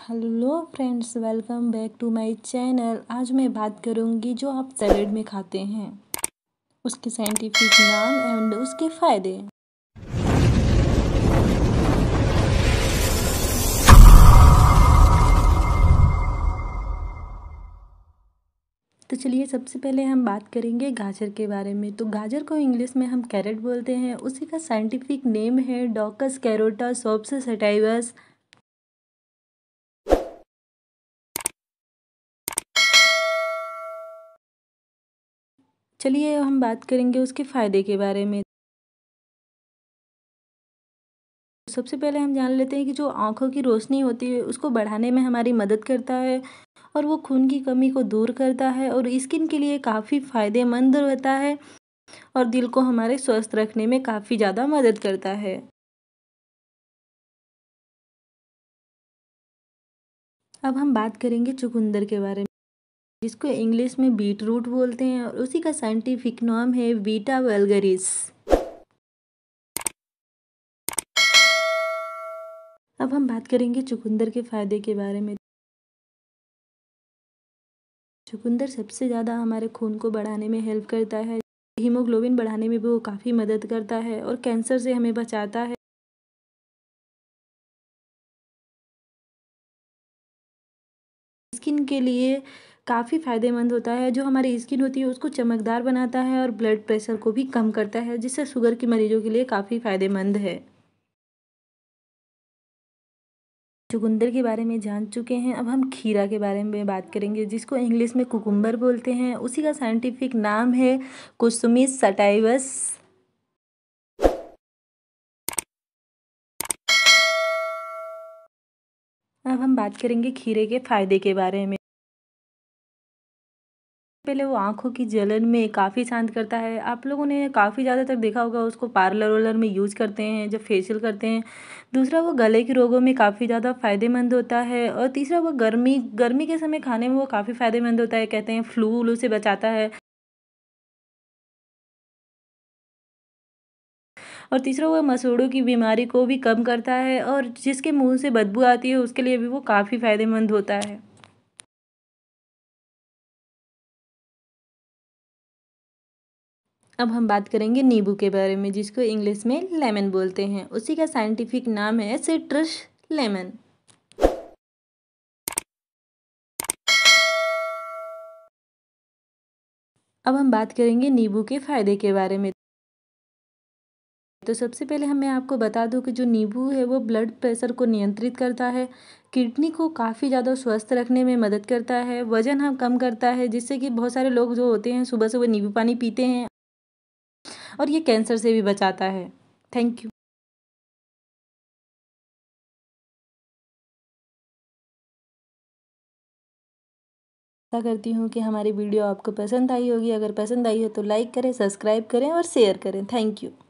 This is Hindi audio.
hello friends welcome back to my channel आज मैं बात करूंगी जो आप सैलड में खाते हैं उसके साइंटिफिक नाम एंड उसके फ़ायदे तो चलिए सबसे पहले हम बात करेंगे गाजर के बारे में तो गाजर को इंग्लिश में हम कैरेट बोलते हैं उसी का साइंटिफिक नेम है डॉकस कैरोटा सोप्स सटाइवस चलिए हम बात करेंगे उसके फ़ायदे के बारे में सबसे पहले हम जान लेते हैं कि जो आँखों की रोशनी होती है उसको बढ़ाने में हमारी मदद करता है और वो खून की कमी को दूर करता है और स्किन के लिए काफ़ी फ़ायदेमंद रहता है और दिल को हमारे स्वस्थ रखने में काफ़ी ज़्यादा मदद करता है अब हम बात करेंगे चुकंदर के बारे में जिसको इंग्लिश में बीट रूट बोलते हैं और उसी का साइंटिफिक नाम है बीटा वेलगरिस अब हम बात करेंगे चुकंदर के फायदे के बारे में चुकंदर सबसे ज़्यादा हमारे खून को बढ़ाने में हेल्प करता है हीमोग्लोबिन बढ़ाने में भी वो काफ़ी मदद करता है और कैंसर से हमें बचाता है स्किन के लिए काफ़ी फ़ायदेमंद होता है जो हमारी स्किन होती है उसको चमकदार बनाता है और ब्लड प्रेशर को भी कम करता है जिससे शुगर के मरीजों के लिए काफ़ी फ़ायदेमंद है चुकंदर के बारे में जान चुके हैं अब हम खीरा के बारे में बात करेंगे जिसको इंग्लिश में कुकुम्बर बोलते हैं उसी का साइंटिफिक नाम है कुसुमी सटाइवस अब हम बात करेंगे खीरे के फ़ायदे के बारे में पहले वो आंखों की जलन में काफ़ी शांत करता है आप लोगों ने काफ़ी ज़्यादातर देखा होगा उसको पार्लर वार्लर में यूज करते हैं जब फेशियल करते हैं दूसरा वो गले के रोगों में काफ़ी ज़्यादा फ़ायदेमंद होता है और तीसरा वो गर्मी गर्मी के समय खाने में वो काफ़ी फ़ायदेमंद होता है कहते हैं फ्लू व्लू से बचाता है और तीसरा वो मसूड़ों की बीमारी को भी कम करता है और जिसके मुंह से बदबू आती है उसके लिए भी वो काफ़ी फ़ायदेमंद होता है अब हम बात करेंगे नींबू के बारे में जिसको इंग्लिश में लेमन बोलते हैं उसी का साइंटिफिक नाम है सिट्रस लेमन अब हम बात करेंगे नींबू के फायदे के बारे में तो सबसे पहले हमें आपको बता दूं कि जो नींबू है वो ब्लड प्रेशर को नियंत्रित करता है किडनी को काफ़ी ज़्यादा स्वस्थ रखने में मदद करता है वज़न हम कम करता है जिससे कि बहुत सारे लोग जो होते हैं सुबह सुबह नींबू पानी पीते हैं और ये कैंसर से भी बचाता है थैंक यू आशा करती हूँ कि हमारी वीडियो आपको पसंद आई होगी अगर पसंद आई हो तो लाइक करें सब्सक्राइब करें और शेयर करें थैंक यू